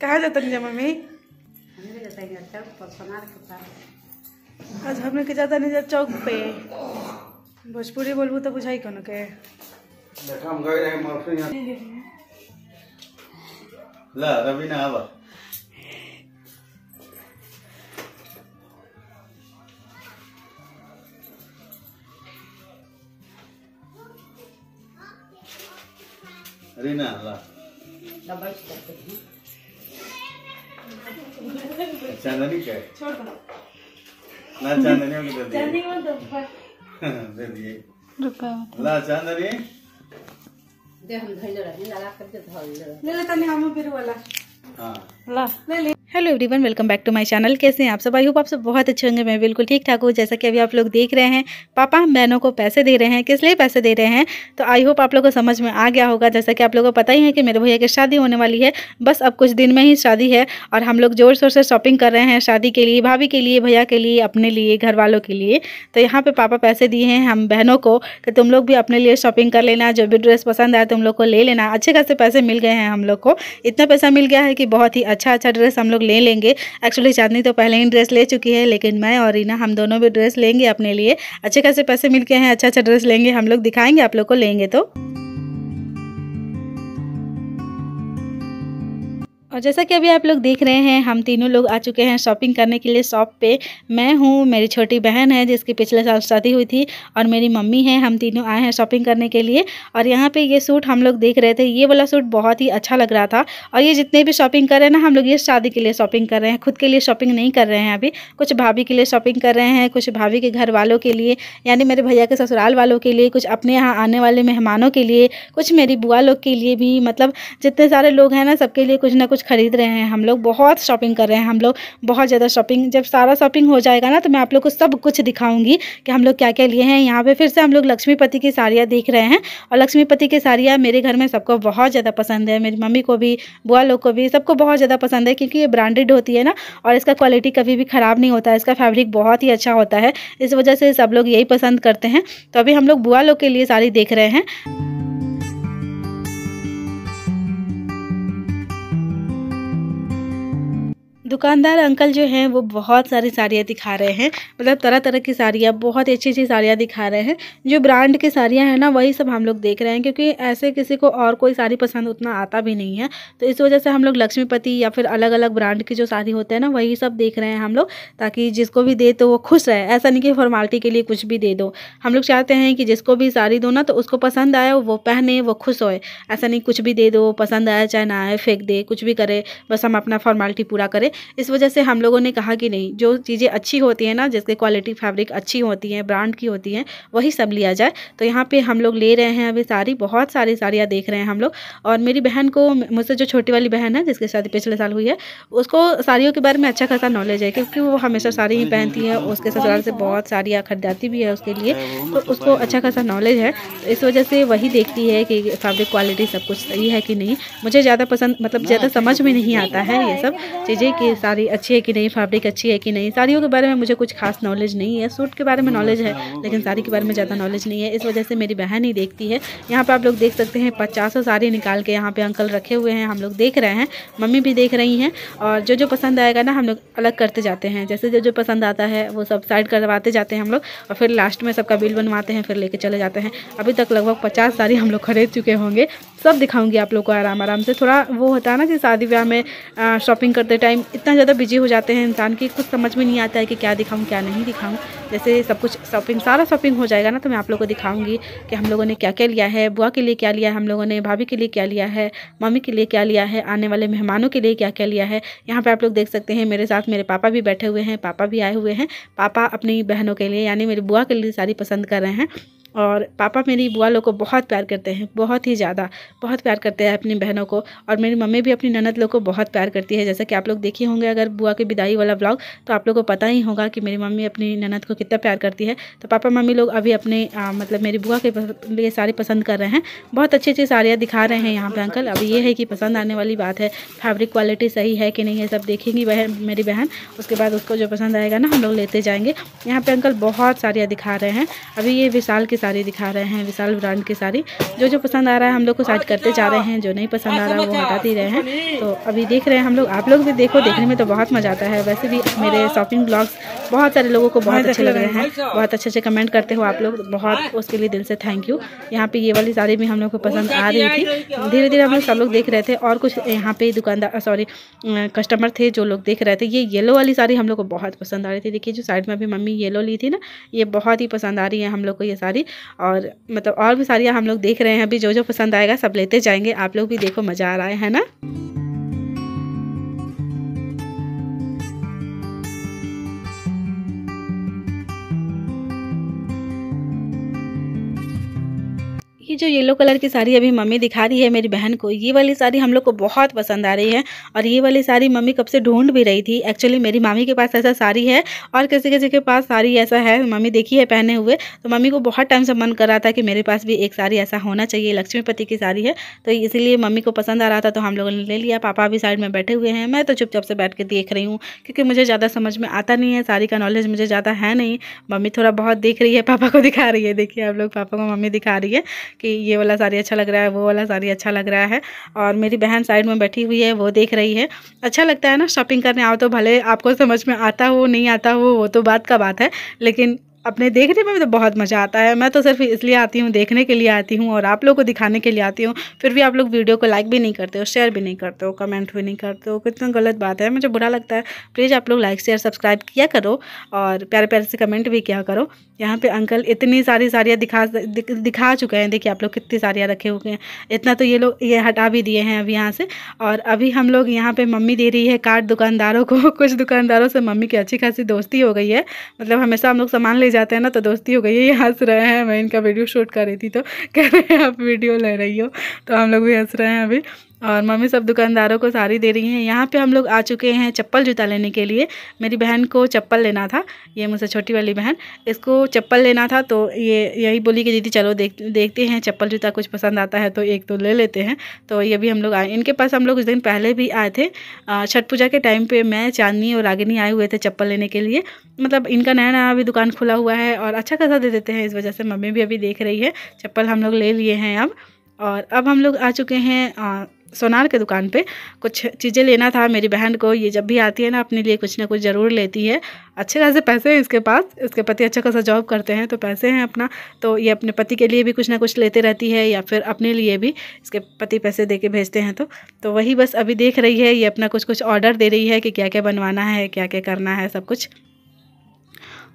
कहाँ जाता नहीं मम्मी आज हमने के जाता नहीं जा चौक पे भोजपुरी बोलबू तो बुझाई कौन के रीना ला ला बाइक आवा रीना ला चांदनी क्या छोड़ दो ला चांदनी को तो दे चांदनी को दो दे दिए रुपया ला चांदनी दे हम धइले रहे ला ला कर दे धइले ले ले तने हम फिर वाला हां ला ले ले hello everyone welcome back to my channel कैसे हैं आप सब आई होप आप सब बहुत अच्छे होंगे मैं बिल्कुल ठीक ठाक हूँ जैसा कि अभी आप लोग देख रहे हैं पापा हम बहनों को पैसे दे रहे हैं किस लिए पैसे दे रहे हैं तो आई होप आप लोग को समझ में आ गया होगा जैसा कि आप लोगों को पता ही है कि मेरे भैया की शादी होने वाली है बस अब कुछ दिन में ही शादी है और हम लोग ज़ोर शोर से शॉपिंग कर रहे हैं शादी के लिए भाभी के लिए भैया के लिए अपने लिए घर वालों के लिए तो यहाँ पर पापा पैसे दिए हैं हम बहनों को कि तुम लोग भी अपने लिए शॉपिंग कर लेना जो भी ड्रेस पसंद आए तुम लोग को ले लेना अच्छे खासे पैसे मिल गए हैं हम लोग को इतना पैसा मिल गया है कि बहुत ही अच्छा अच्छा ड्रेस हम लोग लोग ले लेंगे एक्चुअली चांदनी तो पहले ही ड्रेस ले चुकी है लेकिन मैं और रीना हम दोनों भी ड्रेस लेंगे अपने लिए अच्छे खासे पैसे मिल के हैं अच्छा अच्छा ड्रेस लेंगे हम लोग दिखाएंगे आप लोग को लेंगे तो और जैसा कि अभी आप लोग देख रहे हैं हम तीनों लोग आ चुके हैं शॉपिंग करने के लिए शॉप पे मैं हूँ मेरी छोटी बहन है जिसकी पिछले साल शादी हुई थी और मेरी मम्मी है हम तीनों आए हैं शॉपिंग करने के लिए और यहाँ पे ये सूट हम लोग देख रहे थे ये वाला सूट बहुत ही अच्छा लग रहा था और ये जितने भी शॉपिंग कर रहे हैं ना हम लोग ये शादी के लिए शॉपिंग कर रहे हैं खुद के लिए शॉपिंग नहीं कर रहे हैं अभी कुछ भाभी के लिए शॉपिंग कर रहे हैं कुछ भाभी के घर वालों के लिए यानी मेरे भैया के ससुराल वालों के लिए कुछ अपने यहाँ आने वाले मेहमानों के लिए कुछ मेरी बुआ लोग के लिए भी मतलब जितने सारे लोग हैं ना सबके लिए कुछ ना कुछ ख़रीद रहे हैं हम लोग बहुत शॉपिंग कर रहे हैं हम लोग बहुत ज़्यादा शॉपिंग जब सारा शॉपिंग हो जाएगा ना तो मैं आप लोग को सब कुछ दिखाऊंगी कि हम लोग क्या क्या लिए हैं यहाँ पे फिर से हम लोग लक्ष्मीपति की साड़ियाँ देख रहे हैं और लक्ष्मीपति की साड़ियाँ मेरे घर में सबको बहुत ज़्यादा पसंद है मेरी मम्मी को भी बुआ लोग को भी सबको बहुत ज़्यादा पसंद है क्योंकि ये ब्रांडेड होती है ना और इसका क्वालिटी कभी भी ख़राब नहीं होता है इसका फैब्रिक बहुत ही अच्छा होता है इस वजह से सब लोग यही पसंद करते हैं तो अभी हम लोग बुआ लोग के लिए साड़ी देख रहे हैं दुकानदार अंकल जो हैं वो बहुत सारी साड़ियाँ दिखा रहे हैं मतलब तरह तरह की साड़ियाँ बहुत अच्छी अच्छी साड़ियाँ दिखा रहे हैं जो ब्रांड की साड़ियाँ हैं ना वही सब हम लोग देख रहे हैं क्योंकि ऐसे किसी को और कोई साड़ी पसंद उतना आता भी नहीं है तो इस वजह से हम लोग लक्ष्मीपति या फिर अलग अलग ब्रांड की जो साड़ी होते हैं ना वही सब देख रहे हैं हम लोग ताकि जिसको भी दे तो वो खुश रहे ऐसा नहीं कि फॉर्मालिटी के लिए कुछ भी दे दो हम लोग चाहते हैं कि जिसको भी साड़ी दो ना तो उसको पसंद आए वो पहने वो खुश होए ऐसा नहीं कुछ भी दे दो पसंद आए चाहे ना आए फेंक दे कुछ भी करे बस हम अपना फॉर्मेलिटी पूरा करें इस वजह से हम लोगों ने कहा कि नहीं जो चीज़ें अच्छी होती हैं ना जैसे क्वालिटी फैब्रिक अच्छी होती हैं ब्रांड की होती हैं वही सब लिया जाए तो यहाँ पर हम लोग ले रहे हैं अभी साड़ी बहुत सारी साड़ियाँ देख रहे हैं हम लोग और मेरी बहन को मुझसे जो छोटी वाली बहन है जिसकी शादी पिछले साल हुई है उसको साड़ियों के बारे में अच्छा खासा नॉलेज है क्योंकि वो हमेशा साड़ी ही पहनती है उसके ससुराल से बहुत साड़ियाँ खरीदाती भी है उसके लिए तो उसको अच्छा खासा नॉलेज है तो इस वजह से वही देखती है कि फैब्रिक क्वालिटी सब कुछ सही है कि नहीं मुझे ज़्यादा पसंद मतलब ज़्यादा समझ में नहीं आता है ये सब चीज़ें कि कि साड़ी अच्छी है कि नहीं फैब्रिक अच्छी है कि नहीं साड़ियों के बारे में मुझे कुछ खास नॉलेज नहीं है सूट के बारे में नॉलेज है लेकिन साड़ी के बारे में ज़्यादा नॉलेज नहीं है इस वजह से मेरी बहन ही देखती है यहाँ पर आप लोग देख सकते हैं पचासों साड़ी निकाल के यहाँ पर अंकल रखे हुए हैं हम लोग देख रहे हैं मम्मी भी देख रही हैं और जो जो पसंद आएगा ना हम लोग अलग करते जाते हैं जैसे जो जो पसंद आता है वो सब साइड करवाते जाते हैं हम लोग और फिर लास्ट में सबका बिल बनवाते हैं फिर लेके चले जाते हैं अभी तक लगभग पचास साड़ी हम लोग खरीद चुके होंगे सब दिखाऊंगी आप लोग को आराम आराम से थोड़ा वो होता है ना कि शादी ब्याह में शॉपिंग करते टाइम इतना ज़्यादा बिजी हो जाते हैं इंसान की कुछ समझ में नहीं आता है कि क्या दिखाऊँ क्या नहीं दिखाऊँ जैसे सब कुछ शॉपिंग सारा शॉपिंग हो जाएगा ना तो मैं आप लोगों को दिखाऊंगी कि हम लोगों ने क्या क्या लिया है बुआ के लिए क्या लिया है हम लोगों ने भाभी के लिए क्या लिया है मम्मी के लिए क्या लिया है आने वाले मेहमानों के लिए क्या क्या लिया है यहाँ पर आप लोग देख सकते हैं मेरे साथ मेरे पापा भी बैठे हुए हैं पापा भी आए हुए हैं पापा अपनी बहनों के लिए यानी मेरी बुआ के लिए साड़ी पसंद कर रहे हैं और पापा मेरी बुआ लोग को बहुत प्यार करते हैं बहुत ही ज़्यादा बहुत प्यार करते हैं अपनी बहनों को और मेरी मम्मी भी अपनी ननद लोग को बहुत प्यार करती है जैसा कि आप लोग देखे होंगे अगर बुआ की विदाई वाला ब्लॉग तो आप लोग को पता ही होगा कि मेरी मम्मी अपनी ननद को कितना प्यार करती है तो पापा मम्मी लोग अभी अपने आ, मतलब मेरी बुआ के लिए साड़ी पसंद कर रहे हैं बहुत अच्छी अच्छी साड़ियाँ दिखा रहे हैं यहाँ पर अंकल अभी ये है कि पसंद आने वाली बात है फैब्रिक क्वालिटी सही है कि नहीं है सब देखेंगी वह मेरी बहन उसके बाद उसको जो पसंद आएगा ना हम लोग लेते जाएंगे यहाँ पर अंकल बहुत साड़ियाँ दिखा रहे हैं अभी ये विशाल की साड़ी दिखा रहे हैं विशाल ब्रांड की साड़ी जो जो पसंद आ रहा है हम लोग को साइड करते जा रहे हैं जो नहीं पसंद आ रहा है वो हाँ, हटाते ही रहे हैं तो अभी देख रहे हैं हम लोग आप लोग भी देखो देखने में तो बहुत मज़ा आता है वैसे भी मेरे शॉपिंग हाँ। ब्लॉग्स बहुत सारे लोगों को बहुत अच्छे लग रहे हैं बहुत अच्छे अच्छे कमेंट करते हो आप लोग बहुत हाँ। उसके लिए दिल से थैंक यू यहाँ पे ये वाली साड़ी भी हम लोग को पसंद आ रही थी धीरे धीरे हम लोग सब लोग देख रहे थे और कुछ यहाँ पे दुकानदार सॉरी कस्टमर थे जो लोग देख रहे थे ये येलो वाली साड़ी हम लोग को बहुत पसंद आ रही थी देखिए जो साइड में अभी मम्मी येलो ली थी ना ये बहुत ही पसंद आ रही है हम लोग को ये साड़ी और मतलब और भी सारियाँ हम लोग देख रहे हैं अभी जो जो पसंद आएगा सब लेते जाएंगे आप लोग भी देखो मज़ा आ रहा है ना जो येलो कलर की साड़ी अभी मम्मी दिखा रही है मेरी बहन को ये वाली साड़ी हम लोग को बहुत पसंद आ रही है और ये वाली साड़ी मम्मी कब से ढूंढ भी रही थी एक्चुअली मेरी मामी के पास ऐसा साड़ी है और किसी किसी के पास साड़ी ऐसा है मम्मी देखी है पहने हुए तो मम्मी को बहुत टाइम से मन कर रहा था कि मेरे पास भी एक साड़ी ऐसा होना चाहिए लक्ष्मीपति की साड़ी है तो इसीलिए मम्मी को पसंद आ रहा था तो हम लोगों ने ले लिया पापा भी साइड में बैठे हुए हैं मैं तो चुपचाप से बैठ के देख रही हूँ क्योंकि मुझे ज़्यादा समझ में आता नहीं है साड़ी का नॉलेज मुझे ज़्यादा है नहीं मम्मी थोड़ा बहुत देख रही है पापा को दिखा रही है देखिए आप लोग पापा को मम्मी दिखा रही है कि कि ये वाला साड़ी अच्छा लग रहा है वो वाला साड़ी अच्छा लग रहा है और मेरी बहन साइड में बैठी हुई है वो देख रही है अच्छा लगता है ना शॉपिंग करने आओ तो भले आपको समझ में आता हो नहीं आता हो वो तो बात का बात है लेकिन अपने देखने में भी तो बहुत मज़ा आता है मैं तो सिर्फ इसलिए आती हूँ देखने के लिए आती हूँ और आप लोग को दिखाने के लिए आती हूँ फिर भी आप लोग वीडियो को लाइक भी नहीं करते हो शेयर भी नहीं करते हो कमेंट भी नहीं करते हो कितना गलत बात है मुझे बुरा लगता है प्लीज़ आप लोग लाइक शेयर सब्सक्राइब किया करो और प्यारे प्यारे से कमेंट भी किया करो यहाँ पर अंकल इतनी सारी साड़ियाँ दिखा दिखा चुके हैं देखिए आप लोग कितनी साड़ियाँ रखे हुए हैं इतना तो ये लोग ये हटा भी दिए हैं अभी यहाँ से और अभी हम लोग यहाँ पर मम्मी दे रही है कार्ड दुकानदारों को कुछ दुकानदारों से मम्मी की अच्छी खासी दोस्ती हो गई है मतलब हमेशा हम लोग सामान ले जाते हैं ना तो दोस्ती हो गई है ये हंस रहे हैं मैं इनका वीडियो शूट कर रही थी तो कह रहे हैं आप वीडियो ले रही हो तो हम लोग भी हंस रहे हैं अभी और मम्मी सब दुकानदारों को साड़ी दे रही हैं यहाँ पे हम लोग आ चुके हैं चप्पल जूता लेने के लिए मेरी बहन को चप्पल लेना था ये मुझसे छोटी वाली बहन इसको चप्पल लेना था तो ये यही बोली कि दीदी चलो देख देखते हैं चप्पल जूता कुछ पसंद आता है तो एक तो ले लेते हैं तो ये भी हम लोग आए इनके पास हम लोग कुछ दिन पहले भी आए थे छठ पूजा के टाइम पर मैं चांदनी और रागिनी आए हुए थे चप्पल लेने के लिए मतलब इनका नया नया अभी दुकान खुला हुआ है और अच्छा खासा दे देते हैं इस वजह से मम्मी भी अभी देख रही है चप्पल हम लोग ले लिए हैं अब और अब हम लोग आ चुके हैं आ, सोनार के दुकान पे कुछ चीज़ें लेना था मेरी बहन को ये जब भी आती है ना अपने लिए कुछ ना कुछ ज़रूर लेती है अच्छे खासे पैसे हैं इसके पास इसके पति अच्छा खासा जॉब करते हैं तो पैसे हैं अपना तो ये अपने पति के लिए भी कुछ ना कुछ लेते रहती है या फिर अपने लिए भी इसके पति पैसे दे के भेजते हैं तो तो वही बस अभी देख रही है ये अपना कुछ कुछ ऑर्डर दे रही है कि क्या क्या बनवाना है क्या क्या करना है सब कुछ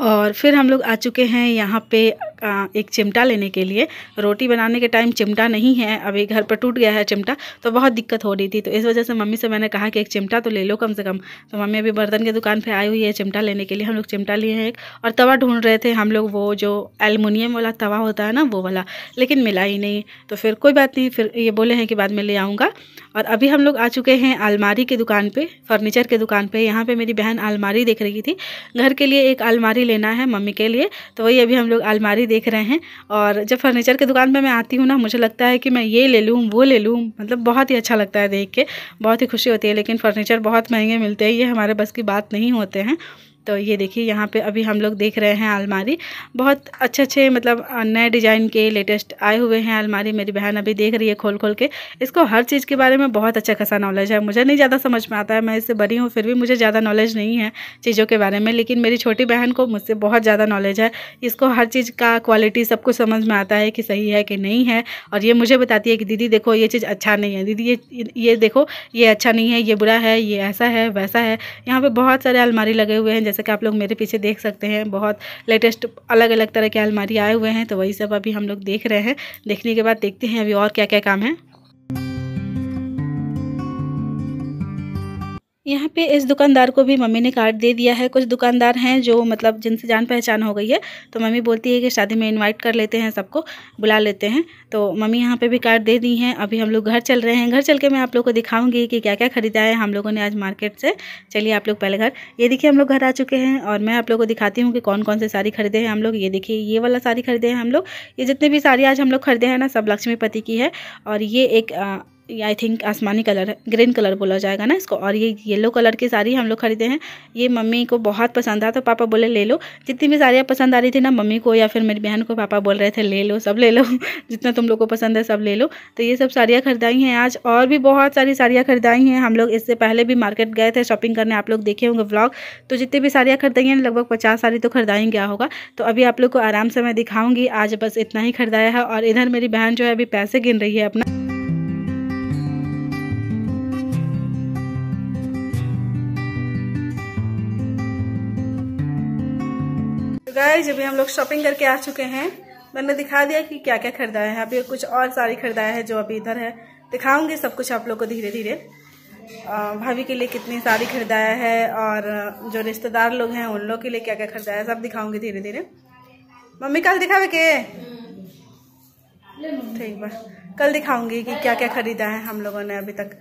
और फिर हम लोग आ चुके हैं यहाँ पे एक चिमटा लेने के लिए रोटी बनाने के टाइम चिमटा नहीं है अभी घर पर टूट गया है चिमटा तो बहुत दिक्कत हो रही थी तो इस वजह से मम्मी से मैंने कहा कि एक चिमटा तो ले लो कम से कम तो मम्मी अभी बर्तन की दुकान पर आई हुई है चिमटा लेने के लिए हम लोग चिमटा लिए हैं एक और तवा ढूंढ रहे थे हम लोग वो जो एलमिनियम वाला तवा होता है ना वो वाला लेकिन मिला ही नहीं तो फिर कोई बात नहीं फिर ये बोले हैं कि बाद में ले आऊँगा और अभी हम लोग आ चुके हैं अलमारी की दुकान पे फर्नीचर की दुकान पे यहाँ पे मेरी बहन अलमारी देख रही थी घर के लिए एक अलमारी लेना है मम्मी के लिए तो वही अभी हम लोग अलमारी देख रहे हैं और जब फर्नीचर की दुकान पर मैं आती हूँ ना मुझे लगता है कि मैं ये ले लूँ वो ले लूँ मतलब बहुत ही अच्छा लगता है देख के बहुत ही खुशी होती है लेकिन फर्नीचर बहुत महंगे मिलते हैं ये हमारे बस की बात नहीं होते हैं तो ये देखिए यहाँ पे अभी हम लोग देख रहे हैं अलमारी बहुत अच्छे अच्छे मतलब नए डिज़ाइन के लेटेस्ट आए हुए हैं अलमारी मेरी बहन अभी देख रही है खोल खोल के इसको हर चीज़ के बारे में बहुत अच्छा खासा नॉलेज है मुझे नहीं ज़्यादा समझ में आता है मैं इससे बड़ी हूँ फिर भी मुझे ज़्यादा नॉलेज नहीं है चीज़ों के बारे में लेकिन मेरी छोटी बहन को मुझसे बहुत ज़्यादा नॉलेज है इसको हर चीज़ का क्वालिटी सब कुछ समझ में आता है कि सही है कि नहीं है और ये मुझे बताती है कि दीदी देखो ये चीज़ अच्छा नहीं है दीदी ये ये देखो ये अच्छा नहीं है ये बुरा है ये ऐसा है वैसा है यहाँ पर बहुत सारे अलमारी लगे हुए हैं जैसे कि आप लोग मेरे पीछे देख सकते हैं बहुत लेटेस्ट अलग अलग तरह के अलमारी आए हुए हैं तो वही सब अभी हम लोग देख रहे हैं देखने के बाद देखते हैं अभी और क्या क्या काम है यहाँ पे इस दुकानदार को भी मम्मी ने कार्ड दे दिया है कुछ दुकानदार हैं जो मतलब जिनसे जान पहचान हो गई है तो मम्मी बोलती है कि शादी में इनवाइट कर लेते हैं सबको बुला लेते हैं तो मम्मी यहाँ पे भी कार्ड दे दी हैं अभी हम लोग घर चल रहे हैं घर चल के मैं आप लोग को दिखाऊंगी कि क्या क्या खरीदा है हम लोगों ने आज मार्केट से चलिए आप लोग पहले घर ये देखिए हम लोग घर आ चुके हैं और मैं आप लोग को दिखाती हूँ कि कौन कौन से साड़ी खरीदे हैं हम लोग ये देखिए ये वाला साड़ी खरीदे हैं हम लोग ये जितने भी साड़ी आज हम लोग खरीदे हैं ना सब लक्ष्मीपति की है और ये एक आई थिंक आसमानी कलर है ग्रीन कलर बोला जाएगा ना इसको और ये येलो कलर की साड़ी हम लोग खरीदे हैं ये मम्मी को बहुत पसंद था तो पापा बोले ले लो जितनी भी साड़ियाँ पसंद आ रही थी ना मम्मी को या फिर मेरी बहन को पापा बोल रहे थे ले लो सब ले लो जितना तुम लोग को पसंद है सब ले लो तो ये सब साड़ियाँ खरीदाई हैं आज और भी बहुत सारी साड़ियाँ खरीदाई हैं हम लोग इससे पहले भी मार्केट गए थे शॉपिंग करने आप लोग देखे होंगे ब्लॉग तो जितनी भी साड़ियाँ खरीदाई हैं लगभग पचास साड़ी तो खरीदाई गया होगा तो अभी आप लोग को आराम से मैं दिखाऊँगी आज बस इतना ही खरीदाया है और इधर मेरी बहन जो है अभी पैसे गिन रही है अपना तो गाय जब हम लोग शॉपिंग करके आ चुके हैं मैंने दिखा दिया कि क्या क्या खरीदाया है अभी कुछ और सारी खरीदाया है जो अभी इधर है दिखाऊंगी सब कुछ आप लोग को धीरे धीरे भाभी के लिए कितनी सारी खरीदाया है और जो रिश्तेदार लोग हैं उन लोग के लिए क्या क्या खरीदाया है सब दिखाऊंगी धीरे धीरे मम्मी कल दिखावे के ठीक बा कल दिखाऊंगी कि क्या क्या खरीदा है हम लोगों ने अभी तक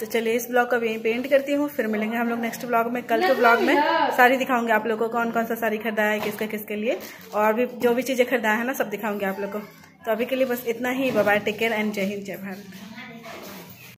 तो चलिए इस ब्लॉग को यहीं पेंट करती हूँ फिर मिलेंगे हम लोग नेक्स्ट ब्लॉग में कल के ब्लॉग में सारी दिखाऊंगी आप लोगों को कौन कौन सा साड़ी खरीदा है किसके किसके लिए और भी जो भी चीज़ें खरीदा है ना सब दिखाऊंगी आप लोग को तो अभी के लिए बस इतना ही बाय टेक केयर एंड जय हिंद जय भारत